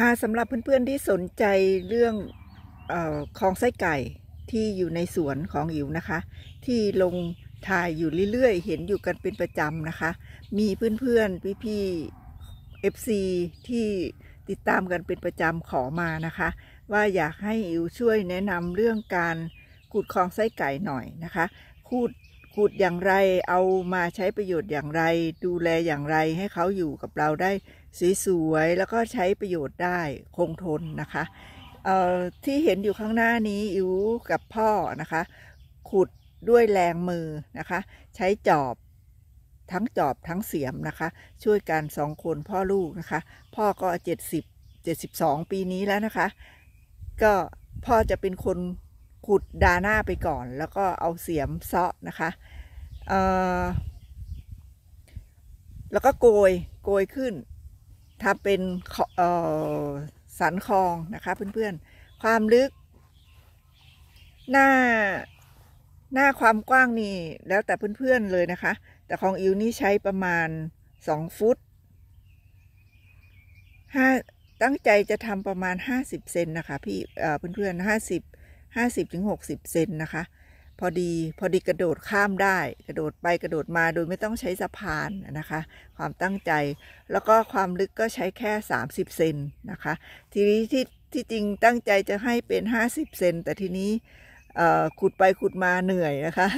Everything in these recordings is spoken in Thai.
ค่ะสำหรับเพื่อนๆที่สนใจเรื่องคลองไส้ไก่ที่อยู่ในสวนของอิ๋วนะคะ ที่ลงถ่ายอยู่เรื่อยๆ เห็นอยู่กันเป็นประจำนะคะ มีเพื่อนๆพี่ๆ FC ที่ติดตามกันเป็นประจำขอมานะคะ ว่าอยากให้อิ๋วช่วยแนะนำเรื่องการขูดคลองไส้ไก่หน่อยนะคะขูดขูดอย่างไรเอามาใช้ประโยชน์อย่างไรดูแลอย่างไรให้เขาอยู่กับเราได้สวยๆแล้วก็ใช้ประโยชน์ได้คงทนนะคะที่เห็นอยู่ข้างหน้านี้อิวกับพ่อนะคะขุดด้วยแรงมือนะคะใช้จอบทั้งจอบทั้งเสียมนะคะช่วยกันสองคนพ่อลูกนะคะพ่อก็เจ็ดสิบเจ็ดสิบสองปีนี้แล้วนะคะก็พ่อจะเป็นคนขุดดาหน้าไปก่อน แล้วก็เอาเสียมเซาะนะคะแล้วก็โกย โกยขึ้นทำเป็นสันคลองนะคะเพื่อนๆ ความลึกหน้าหน้าความกว้างนี่แล้วแต่เพื่อนๆเลยนะคะ แต่ของอิวนี่ใช้ประมาณสองฟุตห้าตั้งใจจะทำประมาณห้าสิบเซนนะคะพี่เพื่อนๆห้าสิบห้าสิบถึงหกสิบเซนนะคะพอดีพอดีกระโดดข้ามได้ กระโดดไปกระโดดมาโดยไม่ต้องใช้สะพานนะคะ ความตั้งใจแล้วก็ความลึกก็ใช้แค่30เซนนะคะ ทีนี้ที่ที่จริงตั้งใจจะให้เป็น50เซนแต่ทีนี้ขุดไปขุดมาเหนื่อยนะคะ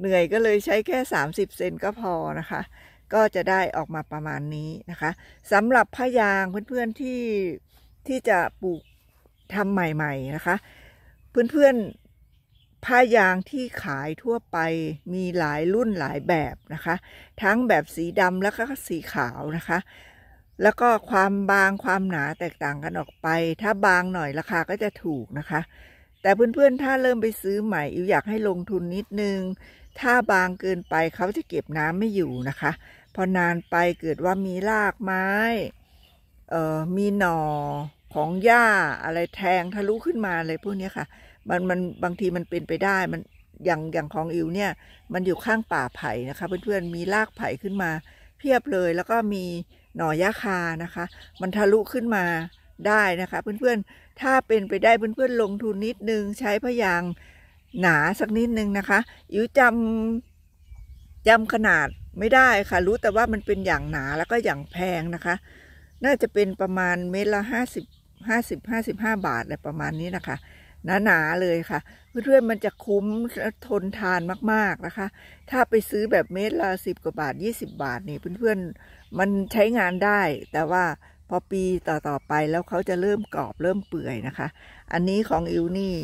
เหนื่อยก็เลยใช้แค่30เซนก็พอนะคะ ก็จะได้ออกมาประมาณนี้นะคะสำหรับผ้ายางเพื่อนๆที่ที่จะปลูกทำใหม่ๆนะคะเพื่อนๆผ้ายางที่ขายทั่วไปมีหลายรุ่นหลายแบบนะคะ ทั้งแบบสีดำแล้วก็สีขาวนะคะ แล้วก็ความบางความหนาแตกต่างกันออกไป ถ้าบางหน่อยราคาก็จะถูกนะคะ แต่เพื่อนๆ ถ้าเริ่มไปซื้อใหม่อิวอยากให้ลงทุนนิดนึง ถ้าบางเกินไปเขาจะเก็บน้ำไม่อยู่นะคะ พอนานไปเกิดว่ามีรากไม้เอ่อมีหน่อของหญ้าอะไรแทงทะลุขึ้นมาเลยพวกนี้ค่ะมันมันบางทีมันเป็นไปได้มันอย่างอย่างของอิวเนี่ยมันอยู่ข้างป่าไผ่นะคะเพื่อนๆมีรากไผ่ขึ้นมาเพียบเลย แล้วก็มีหน่อยะคานะคะ มันทะลุขึ้นมาได้นะคะเพื่อนๆถ้าเป็นไปได้เพื่อนๆลงทุนนิดนึง ใช้พยางหนาสักนิดนึงนะคะอิวจำจำขนาดไม่ได้ค่ะ รู้แต่ว่ามันเป็นอย่างหนาแล้วก็อย่างแพงนะคะ น่าจะเป็นประมาณเมตรละห้าสิบห้าสิบห้าสิบห้าบาทอะไรประมาณนี้นะคะหนา ๆ เลยค่ะ เพื่อนๆ มันจะคุ้มทนทานมาก ๆนะคะ ถ้าไปซื้อแบบเม็ดละสิบกว่าบาทยี่สิบาทนี่เพื่อนๆ มันใช้งานได้ แต่ว่าพอปีต่อ ๆ ไปแล้วเขาจะเริ่มกรอบเริ่มเปื่อยนะคะ อันนี้ของอิวนี่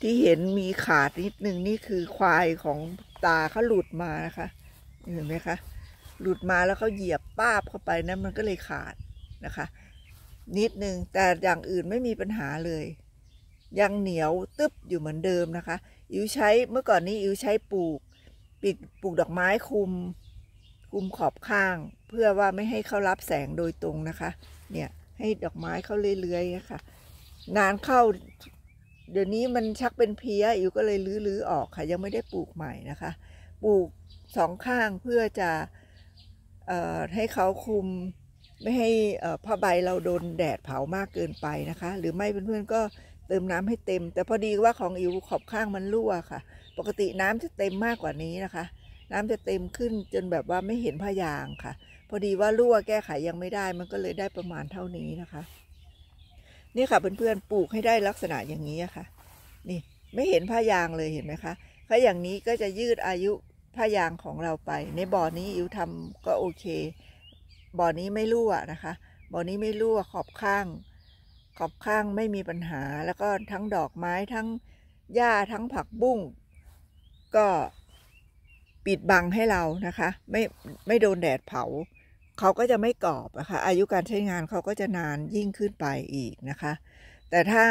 ที่เห็นมีขาดนิดนึงนี่คือควายของตาเขาหลุดมานะคะเห็นไหมคะ หลุดมาแล้วเขาเหยียบป้าบเข้าไปนะมันก็เลยขาดนะคะ นิดนึงแต่อย่างอื่นไม่มีปัญหาเลยยังเหนียวตึบอยู่เหมือนเดิมนะคะอิ๋วใช้เมื่อก่อนนี้อิ๋วใช้ปลูกปิดปลูกดอกไม้คุมคุมขอบข้างเพื่อว่าไม่ให้เขารับแสงโดยตรงนะคะ เนี่ยให้ดอกไม้เขาเลื้อยๆนะคะนานเข้าเดี๋ยวนี้มันชักเป็นเพี้ยอิ๋วก็เลยลื้อๆออกค่ะ ยังไม่ได้ปลูกใหม่นะคะ ปลูกสองข้างเพื่อจะให้เขาคุมไม่ให้ผ้าใบเราโดนแดดเผามากเกินไปนะคะ หรือไม่เพื่อนๆก็เติมน้ำให้เต็มแต่พอดีว่าของอิวขอบข้างมันรั่วค่ะ ปกติน้ำจะเต็มมากกว่านี้นะคะ น้ำจะเต็มขึ้นจนแบบว่าไม่เห็นผ้ายางค่ะ พอดีว่ารั่วแก้ไขยังไม่ได้มันก็เลยได้ประมาณเท่านี้นะคะนี่ค่ะเพื่อนๆปลูกให้ได้ลักษณะอย่างนี้ค่ะ นี่ไม่เห็นผ้ายางเลยเห็นไหมคะถ้าอย่างนี้ก็จะยืดอายุผ้ายางของเราไป ในบ่อนี้อิวทำก็โอเค บ่อนี้ไม่รั่วนะคะ บ่อนี้ไม่รั่วขอบข้างขอบข้างไม่มีปัญหา แล้วก็ทั้งดอกไม้ทั้งหญ้าทั้งผักบุ้งก็ปิดบังให้เรานะคะ ไม่ ไม่โดนแดดเผาเขาก็จะไม่กรอบนะคะอายุการใช้งานเขาก็จะนานยิ่งขึ้นไปอีกนะคะ แต่ถ้า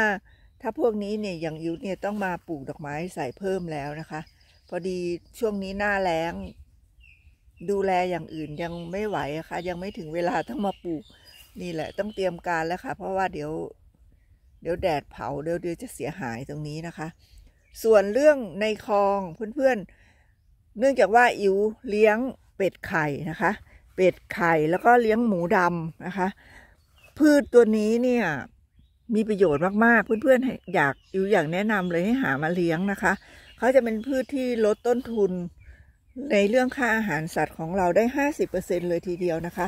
ถ้าพวกนี้เนี่ย อย่างยุทธเนี่ยต้องมาปลูกดอกไม้ใส่เพิ่มแล้วนะคะ พอดีช่วงนี้หน้าแล้ง ดูแลอย่างอื่นยังไม่ไหวะคะ่ะยังไม่ถึงเวลาต้องมาปลูกนี่แหละต้องเตรียมการแล้วค่ะ เพราะว่าเดี๋ยวเดี๋ยวแดดเผาเดี๋ยวเดี๋ยวจะเสียหายตรงนี้นะคะ ส่วนเรื่องในคลอง เพื่อนๆ เนื่องจากว่าอิ๋วเลี้ยงเป็ดไข่นะคะ เป็ดไข่แล้วก็เลี้ยงหมูดำนะคะ พืชตัวนี้เนี่ยมีประโยชน์มากๆ เพื่อนๆอยากอิวอยากแนะนำเลยให้หามาเลี้ยงนะคะเขาจะเป็นพืชที่ลดต้นทุน ในเรื่องค่าอาหารสัตว์ของเราได้ห้าสิบเเปอร์ซ็นเลยทีเดียวนะคะ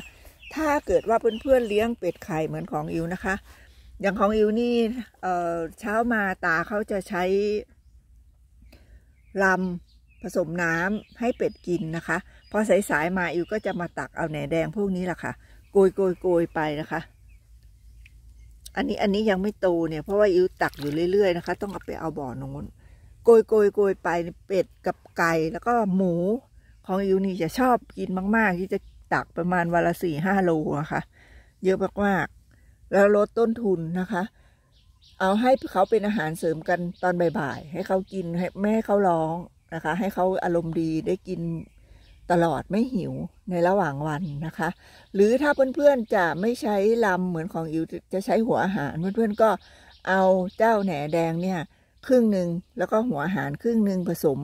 ถ้าเกิดว่าเพื่อนๆเลี้ยงเป็ดไข่เหมือนของอิวนะคะ อย่างของอิวนี่เช้ามาตาเขาจะใช้ลำผสมน้ำให้เป็ดกินนะคะ พอสายๆมาอิวก็จะมาตักเอาแหนแดงพวกนี้แหละคะ่ะโกยโกยโกยไปนะคะ อันนี้อันนี้ยังไม่โตเนี่ยเพราะว่าอิวตักอยู่เรื่อย ๆนะคะ ต้องเอาไปเอาบ่อโนงนโกยโกยโกยไปเป็ดกับไก่แล้วก็หมูของอิวนี่จะชอบกินมาก ๆที่จะตักประมาณวันละสี่ห้าโลอะค่ะ เยอะมากๆแล้วลดต้นทุนนะคะ เอาให้เขาเป็นอาหารเสริมกันตอนบ่ายๆ ให้เขากิน ให้แม่เขาร้องนะคะ ให้เขาอารมณ์ดีได้กินตลอดไม่หิวในระหว่างวันนะคะ หรือถ้าเพื่อนๆจะไม่ใช้ลำเหมือนของอิวจะใช้หัวอาหาร เพื่อนๆก็เอาเจ้าแหนแดงเนี่ยครึ่งหนึ่งแล้วก็หัวอาหารครึ่งหนึ่งผสม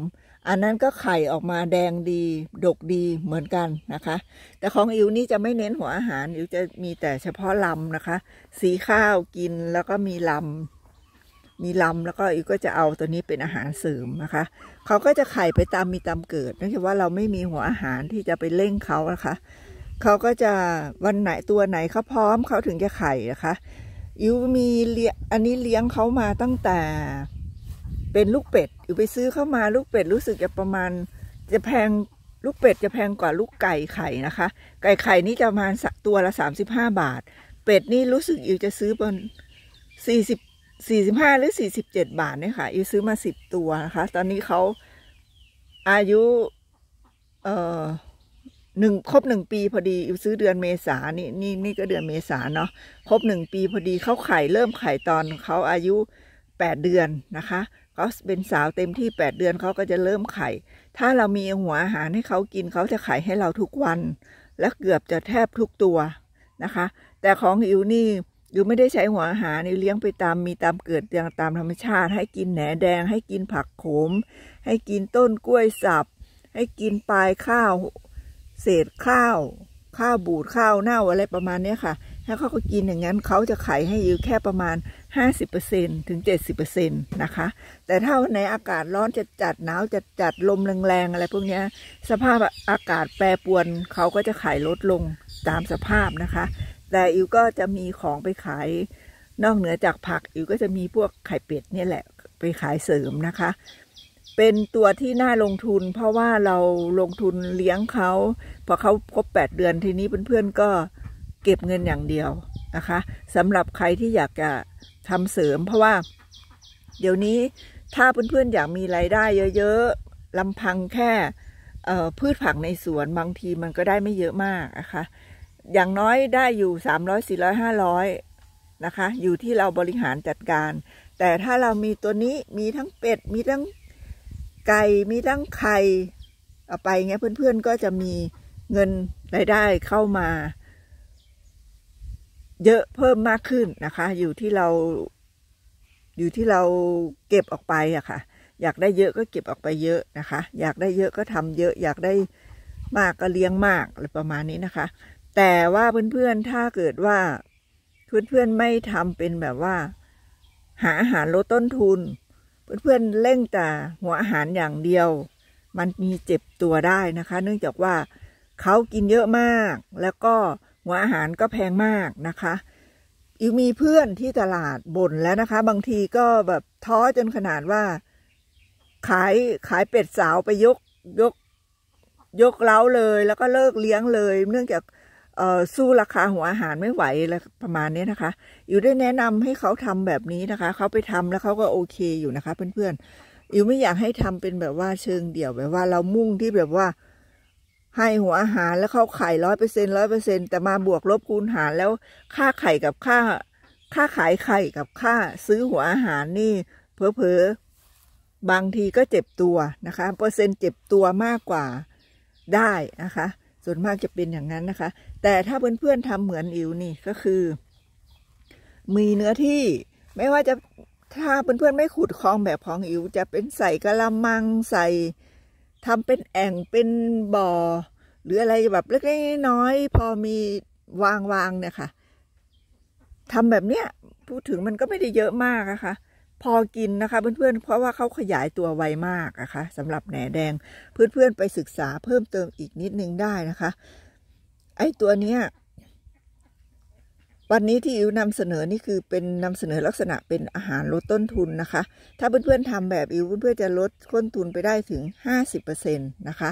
อันนั้นก็ไข่ออกมาแดงดีดกดีเหมือนกันนะคะ แต่ของอิวนี่จะไม่เน้นหัวอาหารอิวจะมีแต่เฉพาะลำนะคะ สีข้าวกินแล้วก็มีลำมีลำแล้วก็อิวก็จะเอาตัวนี้เป็นอาหารเสริมนะคะ เขาก็จะไข่ไปตามมีตามเกิดนั่นคือว่าเราไม่มีหัวอาหารที่จะไปเร่งเขานะคะ เขาก็จะวันไหนตัวไหนเขาพร้อมเขาถึงจะไข่นะคะอิวมีเลี้ยอันนี้เลี้ยงเขามาตั้งแต่เป็นลูกเป็ดอยู่ไปซื้อเข้ามาลูกเป็ดรู้สึกจะประมาณ จะแพงลูกเป็ดจะแพงกว่าลูกไก่ไข่นะคะ ไก่ไข่นี่จะประมาณตัวละสามสิบห้าบาท เป็ดนี่รู้สึกอยู่จะซื้อบนสี่สิบสี่สิบห้าหรือสี่สิบเจ็ดบาทเนี่ยค่ะอยู่ซื้อมาสิบตัวนะคะ ตอนนี้เขาอายุเอ่อหนึ่งครบหนึ่งปีพอดี อยู่ซื้อเดือนเมษานี่นี่นี่ก็เดือนเมษาเนาะครบหนึ่งปีพอดีเขาไข่เริ่มไข่ตอนเขาอายุแปดเดือนนะคะเขาเป็นสาวเต็มที่แปดเดือนเขาก็จะเริ่มไข่ ถ้าเรามีหัวอาหารให้เขากินเขาจะไข่ให้เราทุกวัน และเกือบจะแทบทุกตัวนะคะ แต่ของอิวนี่อิวไม่ได้ใช้หัวอาหารอิวเลี้ยงไปตามมีตามเกิดอย่างตามธรรมชาติ ให้กินแหนแดง ให้กินผักโขม ให้กินต้นกล้วยสับให้กินปลายข้าว เศษข้าว ข้าวบูดข้าวเน่าอะไรประมาณนี้ค่ะถ้าเขาก็กินอย่างนั้นเขาจะไข่ให้อิวแค่ประมาณ50%ถึง 70%นะคะ แต่ถ้าในอากาศร้อนจะจัดหนาวจะจัดลมแรงๆอะไรพวกนี้สภาพอากาศแปรปรวนเขาก็จะขายลดลงตามสภาพนะคะ แต่อิวก็จะมีของไปขายนอกเหนือจากผักอิวก็จะมีพวกไข่เป็ดนี่แหละไปขายเสริมนะคะ เป็นตัวที่น่าลงทุน เพราะว่าเราลงทุนเลี้ยงเขาพอเขาครบแปดเดือนทีนี้เพื่อนๆก็เก็บเงินอย่างเดียวนะคะสำหรับใครที่อยากจะทำเสริมเพราะว่า เดี๋ยวนี้ถ้าเพื่อนๆ อยากมีรายได้เยอะๆลำพังแค่พืชผักในสวนบางทีมันก็ได้ไม่เยอะมากนะคะ อย่างน้อยได้อยู่สามร้อยสี่ร้อยห้าร้อยนะคะ อยู่ที่เราบริหารจัดการ แต่ถ้าเรามีตัวนี้มีทั้งเป็ดมีทั้งไก่ มีทั้งไข่เอาไปเงี้ยเพื่อนๆ ก็จะมีเงินรายได้เข้ามาเยอะเพิ่มมากขึ้นนะคะอยู่ที่เรา อยู่ที่เราเก็บออกไปอะคะ่ะ อยากได้เยอะก็เก็บออกไปเยอะนะคะ อยากได้เยอะก็ทำเยอะอยากได้มากก็เลี้ยงมากอะไรประมาณนี้นะคะ แต่ว่าเพื่อนๆถ้าเกิดว่าเพื่อนๆไม่ทำเป็นแบบว่า หาอาหารลดต้นทุนเพื่อนๆเร่งแต่หัวอาหารอย่างเดียว มันมีเจ็บตัวได้นะคะ เนื่องจากว่าเขากินเยอะมากแล้วก็หัวอาหารก็แพงมากนะคะอิวมีเพื่อนที่ตลาดบ่นแล้วนะคะ บางทีก็แบบท้อจนขนาดว่า ขายขายเป็ดสาวไปยกยกยกเล้าเลย แล้วก็เลิกเลี้ยงเลย เนื่องจากสู้ราคาหัวอาหารไม่ไหวอะไรประมาณนี้นะคะอยู่ได้แนะนำให้เขาทำแบบนี้นะคะ เขาไปทำแล้วเขาก็โอเคอยู่นะคะเพื่อนๆอยู่ไม่อยากให้ทำเป็นแบบว่าเชิงเดี่ยวแบบว่า เรามุ่งที่แบบว่าให้หัวอาหารแล้วเข้าไข่ร้อยเปอร์เซ็นร้อยเปอร์เซ็นแต่มาบวกลบคูณหารแล้วค่าไข่กับค่า ค่าขายไข่กับค่าซื้อหัวอาหารนี่เพอเพอบางทีก็เจ็บตัวนะคะ เปอร์เซ็นต์เจ็บตัวมากกว่าได้นะคะ ส่วนมากจะเป็นอย่างนั้นนะคะ แต่ถ้าเพื่อนๆทำเหมือนอิวนี่ก็คือ มีเนื้อที่ไม่ว่าจะถ้าเพื่อนๆ ไม่ขุดคลองแบบของอิว จะเป็นใส่กะละมังใส่ทำเป็น แอ่ง เป็นบ่อ หรืออะไร แบบเล็กๆน้อยๆพอมีวางวางเนี่ย ค่ะ ทำ แบบเนี้ย พูดถึงมันก็ไม่ได้เยอะมากนะคะพอกินนะคะ เพื่อน ๆ เพราะว่าเขาขยายตัว ไว มากนะคะสำหรับแหนแดง เพื่อน ๆ ไปศึกษาเพิ่มเติมอีกนิด นึง ได้นะคะ ไอตัวเนี้ยวันนี้ที่อิวนำเสนอนี่คือเป็นนำเสนอลักษณะเป็นอาหารลดต้นทุนนะคะ ถ้าเพื่อนๆทำแบบอิวเพื่อนๆจะลดต้นทุนไปได้ถึง50%นะคะ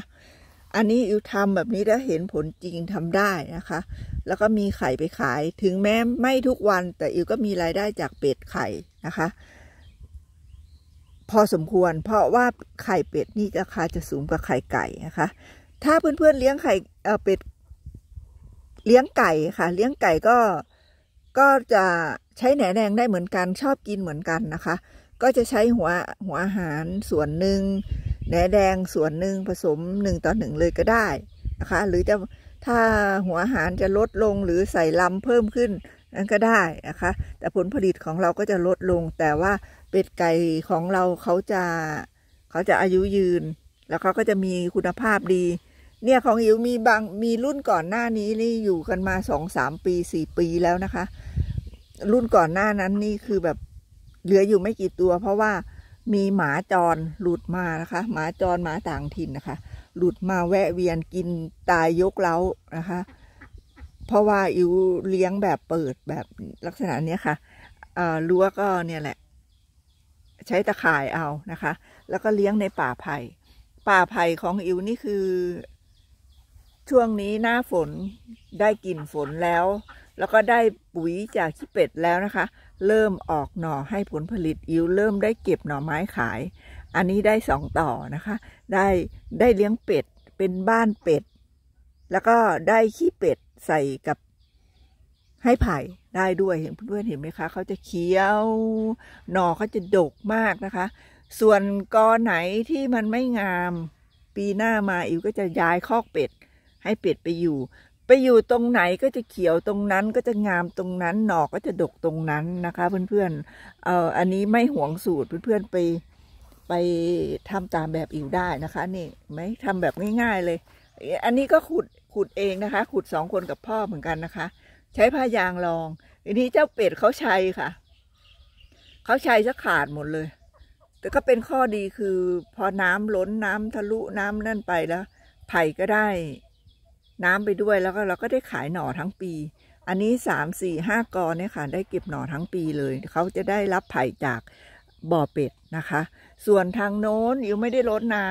อันนี้อิวทำแบบนี้แล้วเห็นผลจริงทำได้นะคะ แล้วก็มีไข่ไปขาย ถึงแม้ไม่ทุกวันแต่อิวก็มีรายได้จากเป็ดไข่นะคะ พอสมควรเพราะว่าไข่เป็ดนี่ราคาจะสูงกว่าไข่ไก่นะคะ ถ้าเพื่อนๆเเลี้ยงไข่เป็ดเลี้ยงไก่ค่ะ เลี้ยงไก่ก็ก็จะใช้แหนแดงได้เหมือนกันชอบกินเหมือนกันนะคะ ก็จะใช้หัวหัวอาหารส่วนหนึ่งแหนแดงส่วนหนึ่งผสมหนึ่งต่อหนึ่งเลยก็ได้นะคะ หรือจะถ้าหัวอาหารจะลดลงหรือใส่ลำเพิ่มขึ้นนั้นก็ได้นะคะ แต่ผลผลิตของเราก็จะลดลงแต่ว่าเป็ดไก่ของเราเขาจะเขาจะอายุยืน แล้วเขาก็จะมีคุณภาพดีเนี่ยของอิ๋วมีบาง มีรุ่นก่อนหน้านี้นี่อยู่กันมาสองสามปีสี่ปีแล้วนะคะ รุ่นก่อนหน้านั้นนี่คือแบบเหลืออยู่ไม่กี่ตัว เพราะว่ามีหมาจรหลุดมานะคะ หมาจรหมาต่างถิ่นนะคะ หลุดมาแวะเวียนกินตายยกเล้านะคะ เพราะว่าอิ๋วเลี้ยงแบบเปิดแบบลักษณะเนี้ยค่ะอ่รั้วก็เนี่ยแหละใช้ตะข่ายเอานะคะ แล้วก็เลี้ยงในป่าไผ่ป่าไผ่ของอิ๋วนี่คือช่วงนี้หน้าฝนได้กลิ่นฝนแล้ว แล้วก็ได้ปุ๋ยจากขี้เป็ดแล้วนะคะ เริ่มออกหน่อให้ผลผลิตอิ้วเริ่มได้เก็บหน่อไม้ขาย อันนี้ได้สองต่อนะคะ ได้ได้เลี้ยงเป็ด เป็นบ้านเป็ด แล้วก็ได้ขี้เป็ดใส่กับให้ไผ่ได้ด้วยเห็นเพื่อนเห็นไหมคะ เขาจะเคี้ยว หน่อเขาจะดกมากนะคะ ส่วนกอไหนที่มันไม่งามปีหน้ามาอิวก็จะย้ายคอกเป็ดให้เป็ดไปอยู่ ไปอยู่ตรงไหนก็จะเขียวตรงนั้น ก็จะงามตรงนั้นหนอกก็จะดกตรงนั้นนะคะ เพื่อนนเอ่อ อันนี้ไม่ห่วงสูตรเพื่อนเพื่อนไปไปทำตามแบบอิวได้นะคะนี่ไหมทำแบบง่าย ๆ เลย อันนี้ก็ขุดขุดเองนะคะ ขุดสองคนกับพ่อเหมือนกันนะคะ ใช้ผ้ายางรองอันนี้เจ้าเป็ดเขาใช้ค่ะเขาใช้จะขาดหมดเลย แต่ก็เป็นข้อดีคือ พอน้ำล้นน้ำทะลุน้ำนั่นไปแล้วไผ่ก็ได้น้ำไปด้วยแล้วก็เราก็ได้ขายหน่อทั้งปี อันนี้สามสี่ห้ากอเนี่ยค่ะ ได้เก็บหน่อทั้งปีเลยเขาจะได้รับไผ่จากบ่อเป็ดนะคะ ส่วนทางโน้นอยู่ไม่ได้ลดน้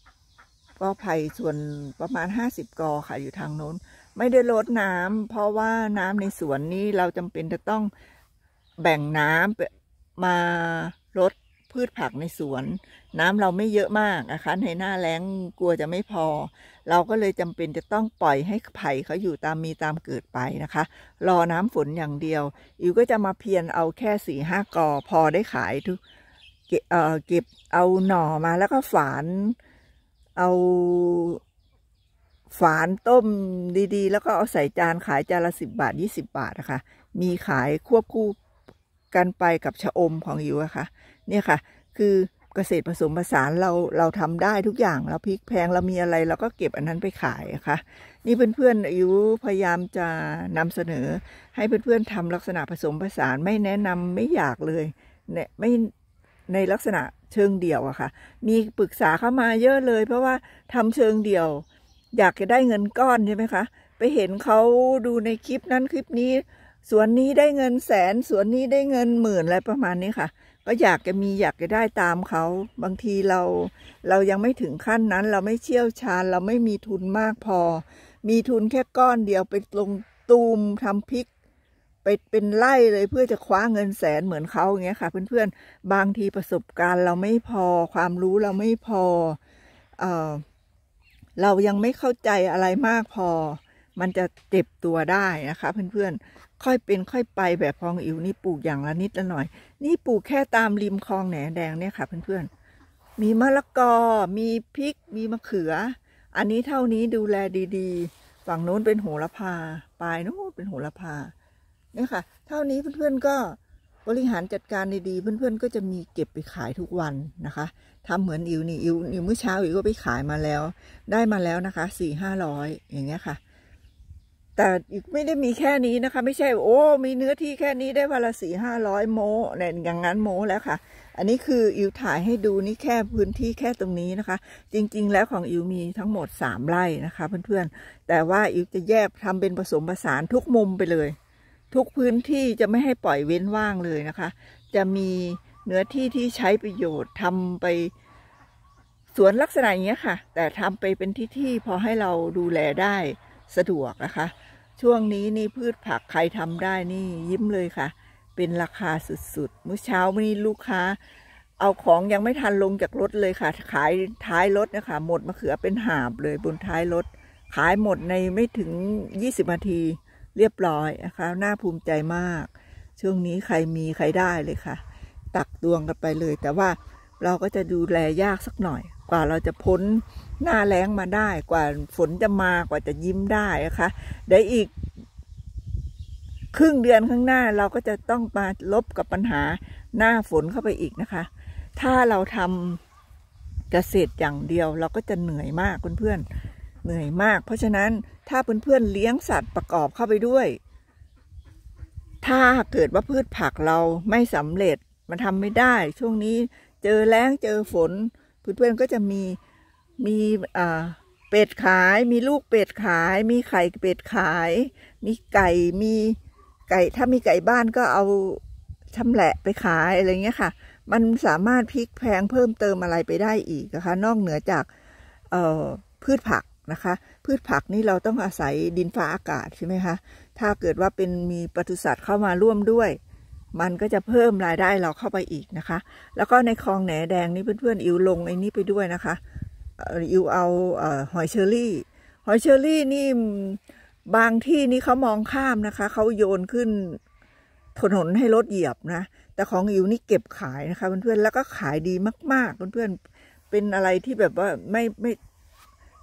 ำก็ไผ่ส่วนประมาณห้าสิบกอค่ะอยู่ทางโน้น ไม่ได้ลดน้ำ เพราะว่าน้ำในสวนนี้เราจำเป็นจะต้องแบ่งน้ำมาลดพืชผักในสวนน้ำเราไม่เยอะมากนะคะในหน้าแล้งกลัวจะไม่พอ เราก็เลยจำเป็นจะต้องปล่อยให้ไผ่เขาอยู่ตามมีตามเกิดไปนะคะ รอน้ำฝนอย่างเดียวอิวก็จะมาเพียนเอาแค่สี่ห้ากอ พอได้ขายทุกเก็บเอาหน่อมาแล้วก็ฝานเอาฝานต้มดี ๆ แล้วก็เอาใส่จานขายจานละสิบบาทยี่สิบบาทนะคะมีขายควบคู่กันไปกับชะอมของอิวอะคะ่ะเนี่ยค่ะ คือเกษตรผสมผสานเราเราทำได้ทุกอย่าง เราพริกแพง เรามีอะไร เราก็เก็บอันนั้นไปขายค่ะ นี่เพื่อนๆอายุพยายามจะนำเสนอ ให้เพื่อนๆทำลักษณะผสมผสานไม่แนะนำไม่อยากเลยเนี่ยไม่ ในลักษณะเชิงเดี่ยวอะค่ะ มีปรึกษาเข้ามาเยอะเลยเพราะว่าทำเชิงเดี่ยว อยากจะได้เงินก้อนใช่ไหมคะ ไปเห็นเขาดูในคลิปนั้นคลิปนี้สวนนี้ได้เงินแสนสวนนี้ได้เงินหมื่นอะไรประมาณนี้ค่ะก็อยากจะมีอยากจะได้ตามเขา บางทีเรา เรายังไม่ถึงขั้นนั้น เราไม่เชี่ยวชาญ เราไม่มีทุนมากพอ มีทุนแค่ก้อนเดียว ไปลงตูมทำพริกไปเป็นไล่เลยเพื่อจะคว้าเงินแสนเหมือนเขาอย่างเงี้ยค่ะ เพื่อนๆบางทีประสบการณ์ เราไม่พอความรู้เราไม่พอ เออเรายังไม่เข้าใจอะไรมากพอ มันจะเจ็บตัวได้นะคะเพื่อนๆค่อยเป็นค่อยไปแบบพองอิวนี่ปลูกอย่างละนิดละหน่อย นี่ปลูกแค่ตามริมคลองแหนแดงเนี่ยค่ะเพื่อนๆ มีมะละกอ มีพริก มีมะเขือ อันนี้เท่านี้ดูแลดีๆ ฝั่งโน้นเป็นโหระพาปลายโน้นเป็นโหระพาเนี่ยค่ะ เท่านี้เพื่อนๆก็บริหารจัดการดีๆเพื่อนๆก็จะมีเก็บไปขายทุกวันนะคะ ทำเหมือนอิวนี่อิวอิวเมื่อเช้าอิวก็ไปขายมาแล้ว ได้มาแล้วนะคะสี่ห้าร้อยอย่างเงี้ยค่ะแต่อไม่ได้มีแค่นี้นะคะ ไม่ใช่โอ้มีเนื้อที่แค่นี้ได้วันละสี่ห้าร้อยโมเนี่ยอย่างนั้นโมแล้วค่ะ อันนี้คืออิวถ่ายให้ดูนี่แค่พื้นที่แค่ตรงนี้นะคะ จริงๆแล้วของอิวมีทั้งหมดสามไร่นะคะเพื่อนๆแต่ว่าอิวจะแยกทำเป็นผสมผสานทุกมุมไปเลย ทุกพื้นที่จะไม่ให้ปล่อยเว้นว่างเลยนะคะ จะมีเนื้อที่ที่ใช้ประโยชน์ทำไปสวนลักษณะอย่างเงี้ยค่ะ แต่ทำไปเป็นที่ที่พอให้เราดูแลได้สะดวกนะคะช่วงนี้นี่พืชผักใครทำได้นี่ยิ้มเลยค่ะ เป็นราคาสุดๆเมื่อเช้านีลูกค้า เอาของยังไม่ทันลงจากรถเลยค่ะ ขายท้ายรถนะคะ หมดมะเขือเป็นหาบเลยบนท้ายรถ ขายหมดในไม่ถึง 20นาทีเรียบร้อยนะคะน่าภูมิใจมาก ช่วงนี้ใครมีใครได้เลยค่ะ ตักตวงกันไปเลย แต่ว่าเราก็จะดูแลยากสักหน่อยกว่าเราจะพ้นหน้าแล้งมาได้ กว่าฝนจะมากว่าจะยิ้มได้นะคะเดี๋ยวอีกครึ่งเดือนข้างหน้าเราก็จะต้องมาลบกับปัญหาหน้าฝนเข้าไปอีกนะคะ ถ้าเราทำเกษตรอย่างเดียว เราก็จะเหนื่อยมากเพื่อนๆเหนื่อยมาก เพราะฉะนั้นถ้าเพื่อนๆเลี้ยงสัตว์ประกอบเข้าไปด้วย ถ้าเกิดว่าพืชผักเราไม่สำเร็จมันทำไม่ได้ ช่วงนี้เจอแล้งเจอฝนคุณเพื่อนก็จะมีมีเป็ดขายมีลูกเป็ดขาย มีไข่เป็ดขาย มีไก่มีไก่ถ้ามีไก่บ้านก็เอาชำแหละไปขายอะไรเงี้ยค่ะมันสามารถพลิกแพงเพิ่มเติมอะไรไปได้อีกนะคะนอกเหนือจากพืชผักนะคะ พืชผักนี่เราต้องอาศัยดินฟ้าอากาศใช่ไหมคะถ้าเกิดว่าเป็นมีปศุสัตว์เข้ามาร่วมด้วยมันก็จะเพิ่มรายได้เราเข้าไปอีกนะคะ แล้วก็ในคลองแหนแดงนี่เพื่อนๆอิวลงไอ้นี่ไปด้วยนะคะอิวเอาหอยเชอรี่ หอยเชอรี่นี่บางที่นี่เขามองข้ามนะคะ เขาโยนขึ้น ถนนให้รถเหยียบนะ แต่ของอิวนี่เก็บขายนะคะเพื่อนๆ แล้วก็ขายดีมาก ๆ เพื่อนๆ เป็นอะไรที่แบบว่าไม่ไม่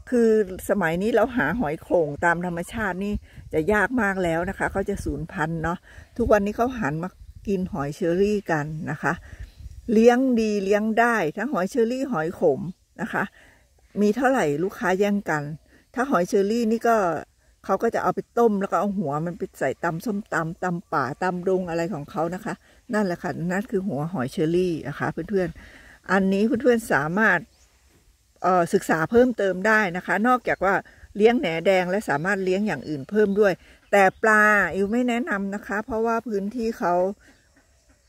คือสมัยนี้เราหาหอยโข่งตามธรรมชาตินี่จะยากมากแล้วนะคะเขาจะสูญพันธุ์เนาะ ทุกวันนี้เขาหันมากินหอยเชอรี่กันนะคะ เลี้ยงดีเลี้ยงได้ ทั้งหอยเชอรี่หอยขมนะคะ มีเท่าไหร่ลูกค้าแย่งกัน ถ้าหอยเชอรี่นี่ก็เขาก็จะเอาไปต้มแล้วก็เอาหัวมันไปใส่ตำส้มตำตำป่าตำรงอะไรของเขานะคะ นั่นแหละค่ะนั่นคือหัวหอยเชอรี่ นะคะเพื่อนๆอันนี้เพื่อนๆสามารถศึกษาเพิ่มเติมได้นะคะ นอกจากว่าเลี้ยงแหนแดงและสามารถเลี้ยงอย่างอื่นเพิ่มด้วย แต่ปลาอิวไม่แนะนำนะคะ เพราะว่าพื้นที่เขา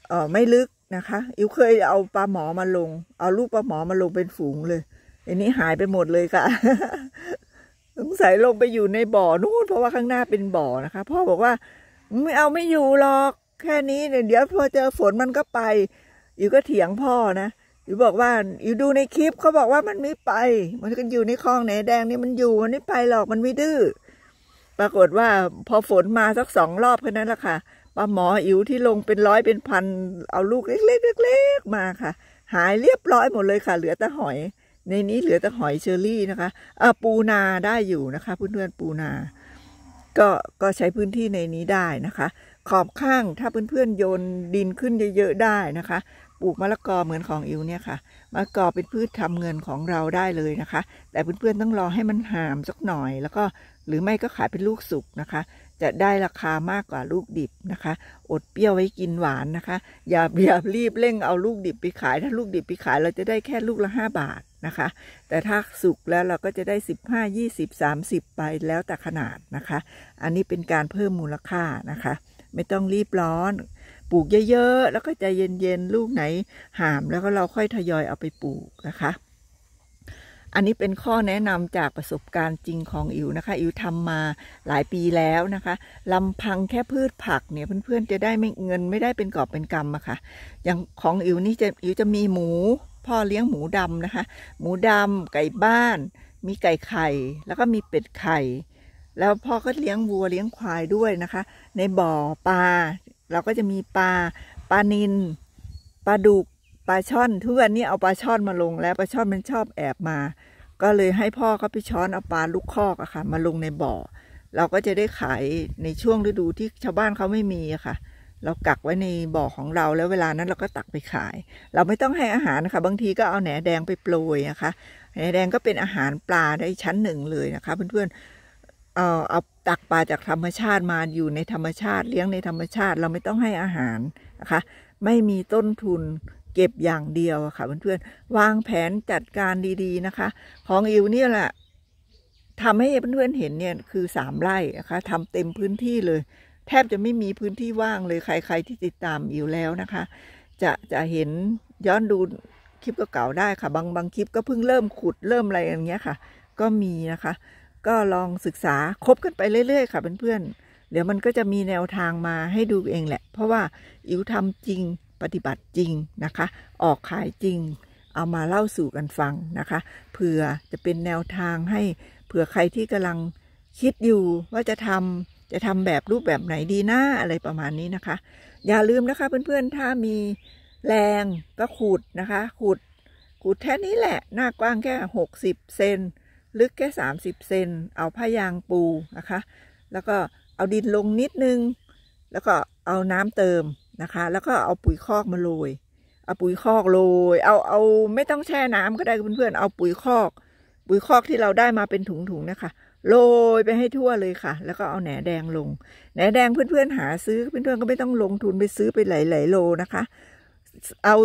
เออไม่ลึกนะคะอิ๋วเคยเอาปลาหมอมาลง เอาลูกปลาหมอมาลงเป็นฝูงเลยอันนี้หายไปหมดเลยค่ะสงสัยลงไปอยู่ในบ่อนู่นเพราะว่าข้างหน้าเป็นบ่อนะคะพ่อบอกว่าไม่เอาไม่อยู่หรอกแค่นี้เนี่ยเดี๋ยว พอเจอฝนมันก็ไปอยู่ก็เถียงพ่อนะอยู่บอกว่าอยู่ดูในคลิปเขาบอกว่ามันไม่ไป มันก็อยู่ในคลองไหนแดงนี่มันอยู่มันไม่ไปหรอกมันไม่ดื้อปรากฏว่า พอฝนมาสักสองรอบแค่นั้นแหละค่ะปลาหมออิ๋วที่ลงเป็นร้อยเป็นพันเอาลูกเล็กๆเล็กๆมาค่ะ หายเรียบร้อยหมดเลยค่ะ เหลือแต่หอย ในนี้เหลือแต่หอยเชอรี่นะคะอ่าปูนาได้อยู่นะคะเพื่อนๆปูนาก็ก็ใช้พื้นที่ในนี้ได้นะคะขอบข้างถ้าเพื่อนๆโยนดินขึ้นเยอะๆได้นะคะ ปลูกมะละกอเหมือนของอิ๋วเนี่ยค่ะมะละกอเป็นพืชทำเงินของเราได้เลยนะคะ แต่เพื่อนๆต้องรอให้มันหามสักหน่อยแล้วก็หรือไม่ก็ขายเป็นลูกสุกนะคะ จะได้ราคามากกว่าลูกดิบนะคะ อดเปรี้ยวไว้กินหวานนะคะ อย่าอย่ารีบเร่งเอาลูกดิบไปขาย ถ้าลูกดิบไปขาย เราจะได้แค่ลูกละห้าบาทนะคะ แต่ถ้าสุกแล้วเราก็จะได้สสิิบบห้ายี่สามสิบไปแล้วแต่ขนาดนะคะ อันนี้เป็นการเพิ่มมูลค่านะคะ ไม่ต้องรีบร้อน ปลูกเยอะๆ แล้วก็ใจเย็นๆลูกไหนหามแล้วก็เราค่อยทยอยเอาไปปลูกนะคะอันนี้เป็นข้อแนะนำจากประสบการณ์จริงของอิ๋วนะคะอิ๋วทำมาหลายปีแล้วนะคะลำพังแค่พืชผักเนี่ยเพื่อนๆจะได้ไม่เงินไม่ได้เป็นกอบเป็นกำอะคะ่ะอย่างของอิ๋วนี่จะอิ๋วจะมีหมู พ่อเลี้ยงหมูดำนะคะ หมูดำไก่บ้าน มีไก่ไข่แล้วก็มีเป็ดไข่ แล้วพ่อก็เลี้ยงวัวเลี้ยงควายด้วยนะคะ ในบ่อปลาเราก็จะมีปลาปลานินปลาดุกปลาช่อนทุกวันนี้เอาปลาช่อนมาลง แล้วปลาช่อนมันชอบแอบมา ก็เลยให้พ่อเขาไปช้อนเอาปลาลูกคอกอะค่ะมาลงในบ่อ เราก็จะได้ขายในช่วงฤดูที่ชาวบ้านเขาไม่มีอะค่ะ เรากักไว้ในบ่อของเรา แล้วเวลานั้นเราก็ตักไปขาย เราไม่ต้องให้อาหารนะคะบางทีก็เอาแหนแดงไปโปรยนะคะ แหนแดงก็เป็นอาหารปลาได้ชั้นหนึ่งเลยนะคะ เพื่อนๆเอาเอาตักปลาจากธรรมชาติมาอยู่ในธรรมชาติ เลี้ยงในธรรมชาติ เราไม่ต้องให้อาหารนะคะ ไม่มีต้นทุนเก็บอย่างเดียวค่ะเพื่อนๆ วางแผนจัดการดีๆนะคะ ของอิวเนี่ยแหละทำให้เพื่อนๆเห็นเนี่ยคือสามไร่นะคะทำเต็มพื้นที่เลย แทบจะไม่มีพื้นที่ว่างเลยใคร ๆที่ติดตามอิวแล้วนะคะ จะจะเห็นย้อนดูคลิปเก่าๆได้ค่ะ บางบางคลิปก็เพิ่งเริ่มขุดเริ่มอะไรอย่างเงี้ยค่ะ ก็มีนะคะ ก็ลองศึกษาคบกันไปเรื่อย ๆ ค่ะเพื่อนๆเดี๋ยวมันก็จะมีแนวทางมาให้ดูเองแหละ เพราะว่าอิวทำจริงปฏิบัติจริงนะคะ ออกขายจริง เอามาเล่าสู่กันฟังนะคะ เผื่อจะเป็นแนวทางให้ เผื่อใครที่กำลังคิดอยู่ว่าจะทำ จะทำแบบรูปแบบไหนดีหน้าอะไรประมาณนี้นะคะ อย่าลืมนะคะเพื่อนๆ ถ้ามีแรงก็ขุดนะคะ ขุด ขุดแค่นี้แหละ หน้ากว้างแค่60 เซน ลึกแค่30 เซน เอาผ้ายางปูนะคะ แล้วก็เอาดินลงนิดนึง แล้วก็เอาน้ำเติมนะคะ แล้วก็เอาปุ๋ยคอกมาโรย เอาปุ๋ยคอกโรย เอา เอาไม่ต้องแช่น้ำก็ได้เพื่อนๆเอาปุ๋ยคอก ปุ๋ยคอกที่เราได้มาเป็นถุงๆนะคะ โรยไปให้ทั่วเลยค่ะ แล้วก็เอาแหนแดงลง แหนแดงเพื่อนๆหา ซื้อเพื่อนๆก็ไม่ต้องลงทุนไปซื้อไปหลายๆโลนะคะ เอา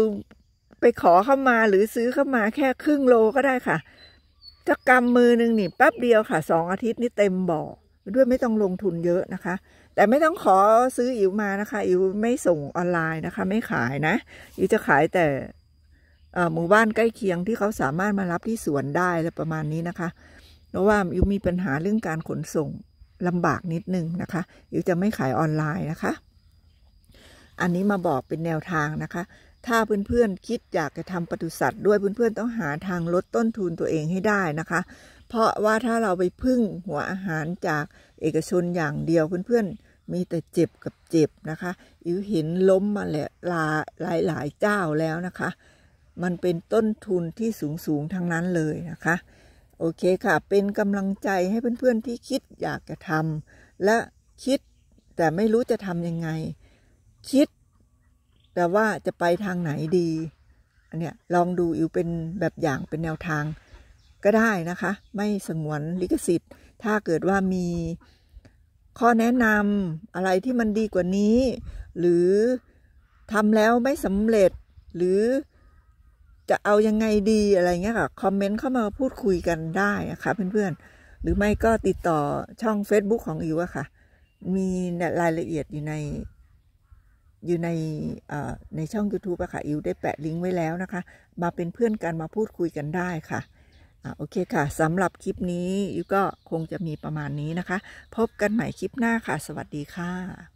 ไปขอเข้ามาหรือซื้อเข้ามาแค่ครึ่งโลก็ได้ค่ะถ้ากำมือหนึ่งนี่แป๊บเดียวค่ะสองอาทิตย์นี่เต็มบ่อ ด้วยไม่ต้องลงทุนเยอะนะคะแต่ไม่ต้องขอซื้ออิ๋วมานะคะอิ๋วไม่ส่งออนไลน์นะคะ ไม่ขายนะอิ๋วจะขายแต่หมู่บ้านใกล้เคียงที่เขาสามารถมารับที่สวนได้และประมาณนี้นะคะเพราะว่าอิ๋วมีปัญหาเรื่องการขนส่งลำบากนิดนึงนะคะอิ๋วจะไม่ขายออนไลน์นะคะ อันนี้มาบอกเป็นแนวทางนะคะ ถ้าเพื่อนๆคิดอยากจะทำปศุสัตว์ด้วยเพื่อนๆต้องหาทางลดต้นทุนตัวเองให้ได้นะคะเพราะว่าถ้าเราไปพึ่งหัวอาหารจากเอกชนอย่างเดียวเพื่อนๆ มีแต่เจ็บกับเจ็บนะคะอิวเห็นล้มมาแล้วละหลายหลายเจ้าแล้วนะคะ มันเป็นต้นทุนที่สูงสูงทั้งนั้นเลยนะคะโอเคค่ะเป็นกำลังใจให้เพื่อนๆที่คิดอยากจะทำและคิดแต่ไม่รู้จะทำยังไง คิด แต่ว่าจะไปทางไหนดีอันเนี้ยลองดูอิวเป็นแบบอย่างเป็นแนวทางก็ได้นะคะ ไม่สงวนลิขสิทธิ์ ถ้าเกิดว่ามีข้อแนะนำอะไรที่มันดีกว่านี้ หรือทำแล้วไม่สำเร็จหรือจะเอายังไงดีอะไรเงี้ยค่ะ คอมเมนต์เข้ามาพูดคุยกันได้นะคะเพื่อนๆ หรือไม่ก็ติดต่อช่อง Facebook ของอิวอะค่ะ มีรายละเอียดอยู่ใน อยู่ในในช่อง YouTube อะค่ะอิวได้แปะลิงก์ไว้แล้วนะคะ มาเป็นเพื่อนกันมาพูดคุยกันได้ค่ะอ่ะโอเคค่ะ สำหรับคลิปนี้ยุก็คงจะมีประมาณนี้นะคะ พบกันใหม่คลิปหน้าค่ะ สวัสดีค่ะ